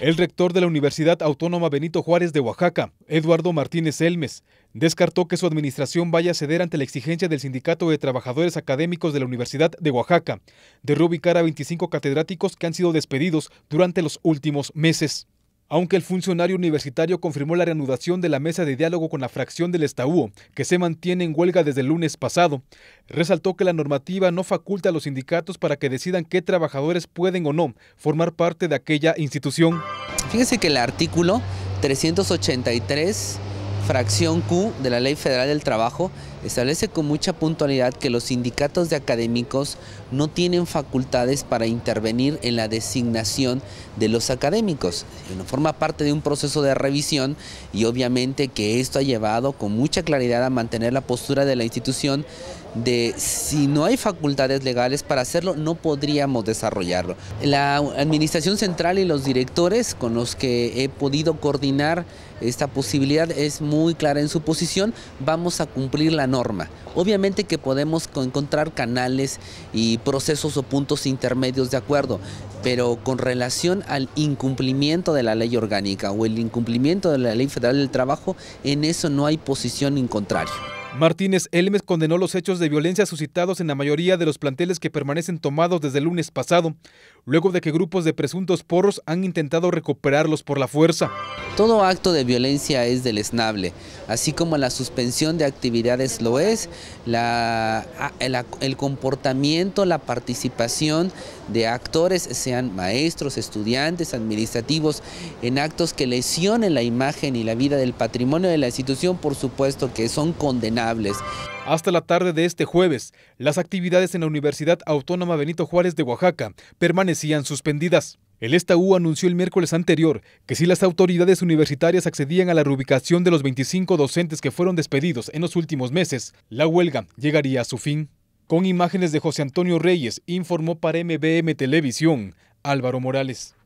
El rector de la Universidad Autónoma Benito Juárez de Oaxaca, Eduardo Martínez Elmes, descartó que su administración vaya a ceder ante la exigencia del Sindicato de Trabajadores Académicos de la Universidad de Oaxaca de reubicar a 25 catedráticos que han sido despedidos durante los últimos meses. Aunque el funcionario universitario confirmó la reanudación de la mesa de diálogo con la fracción del Estaúo, que se mantiene en huelga desde el lunes pasado, resaltó que la normativa no faculta a los sindicatos para que decidan qué trabajadores pueden o no formar parte de aquella institución. Fíjense que el artículo 383 fracción Q de la Ley Federal del Trabajo establece con mucha puntualidad que los sindicatos de académicos no tienen facultades para intervenir en la designación de los académicos. Forma parte de un proceso de revisión y obviamente que esto ha llevado con mucha claridad a mantener la postura de la institución de si no hay facultades legales para hacerlo, no podríamos desarrollarlo. La Administración Central y los directores con los que he podido coordinar esta posibilidad es muy clara en su posición, vamos a cumplir la norma. Obviamente que podemos encontrar canales y procesos o puntos intermedios de acuerdo, pero con relación al incumplimiento de la ley orgánica o el incumplimiento de la ley federal del trabajo, en eso no hay posición en contrario. Martínez Elmes condenó los hechos de violencia suscitados en la mayoría de los planteles que permanecen tomados desde el lunes pasado, luego de que grupos de presuntos porros han intentado recuperarlos por la fuerza. Todo acto de violencia es deleznable, así como la suspensión de actividades lo es, el, comportamiento, la participación de actores, sean maestros, estudiantes, administrativos, en actos que lesionen la imagen y la vida del patrimonio de la institución, por supuesto que son condenables. Hasta la tarde de este jueves, las actividades en la Universidad Autónoma Benito Juárez de Oaxaca permanecían suspendidas. El Estaú anunció el miércoles anterior que si las autoridades universitarias accedían a la reubicación de los 25 docentes que fueron despedidos en los últimos meses, la huelga llegaría a su fin. Con imágenes de José Antonio Reyes, informó para MBM Televisión Álvaro Morales.